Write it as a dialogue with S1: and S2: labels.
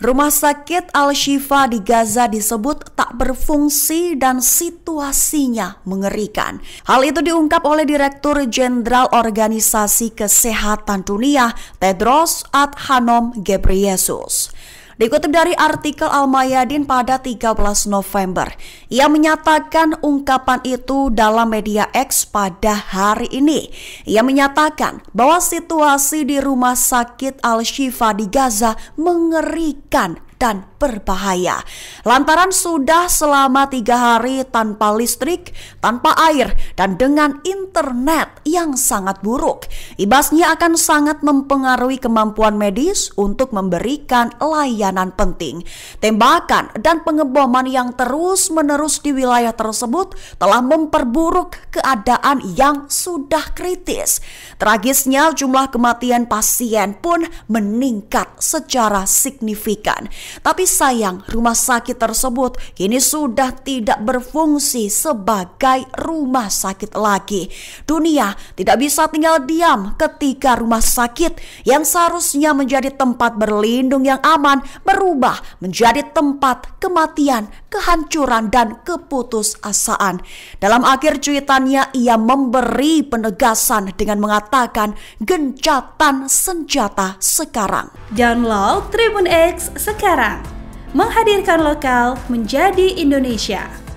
S1: Rumah sakit Al-Shifa di Gaza disebut tak berfungsi dan situasinya mengerikan. Hal itu diungkap oleh Direktur Jenderal Organisasi Kesehatan Dunia, Tedros Adhanom Ghebreyesus. Dikutip dari artikel Al-Mayadin pada 13 November, ia menyatakan ungkapan itu dalam media X pada hari ini. Ia menyatakan bahwa situasi di rumah sakit Al-Shifa di Gaza mengerikan dan berbahaya. Lantaran sudah selama tiga hari tanpa listrik, tanpa air, dan dengan internet yang sangat buruk, ibasnya akan sangat mempengaruhi kemampuan medis untuk memberikan layanan penting. Tembakan dan pengeboman yang terus-menerus di wilayah tersebut telah memperburuk keadaan yang sudah kritis. Tragisnya, jumlah kematian pasien pun meningkat secara signifikan. Tapi sayang, rumah sakit tersebut kini sudah tidak berfungsi sebagai rumah sakit lagi. Dunia tidak bisa tinggal diam ketika rumah sakit yang seharusnya menjadi tempat berlindung yang aman berubah menjadi tempat kematian, kehancuran, dan keputusasaan. Dalam akhir cuitannya, ia memberi penegasan dengan mengatakan gencatan senjata sekarang. Download Tribun X sekarang sekarang, menghadirkan lokal menjadi Indonesia.